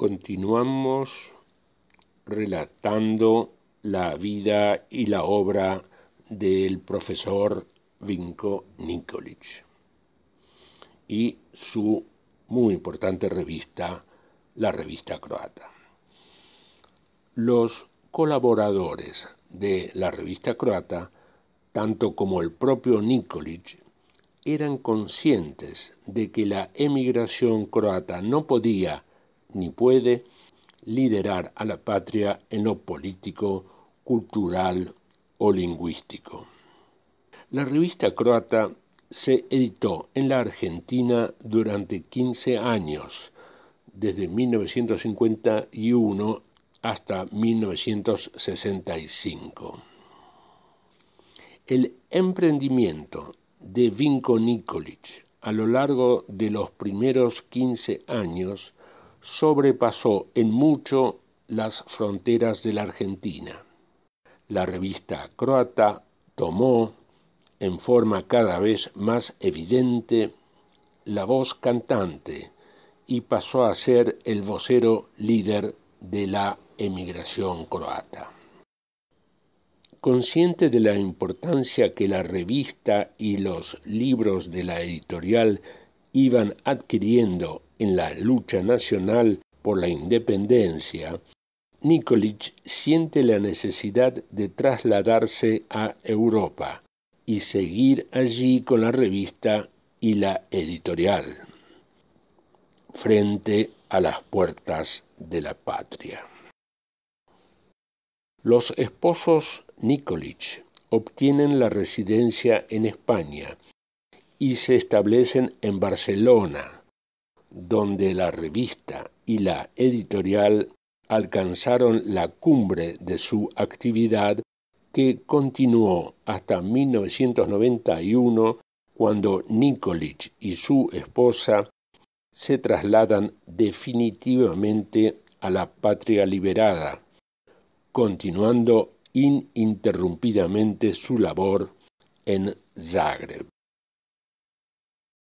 continuamos relatando la vida y la obra del profesor Vinko Nikolic y su muy importante revista, la revista croata. Los colaboradores de la revista croata, tanto como el propio Nikolic, eran conscientes de que la emigración croata no podía ni puede liderar a la patria en lo político, cultural o lingüístico. La revista croata se editó en la Argentina durante 15 años, desde 1951 hasta 1965. El emprendimiento de Vinko Nikolic a lo largo de los primeros 15 años sobrepasó en mucho las fronteras de la Argentina. La revista croata tomó, en forma cada vez más evidente, la voz cantante y pasó a ser el vocero líder de la emigración croata. Consciente de la importancia que la revista y los libros de la editorial iban adquiriendo en la lucha nacional por la independencia, Nikolic siente la necesidad de trasladarse a Europa y seguir allí con la revista y la editorial, frente a las puertas de la patria. Los esposos Nikolic obtienen la residencia en España y se establecen en Barcelona, donde la revista y la editorial alcanzaron la cumbre de su actividad que continuó hasta 1991 cuando Nikolic y su esposa se trasladan definitivamente a la patria liberada, continuando ininterrumpidamente su labor en Zagreb.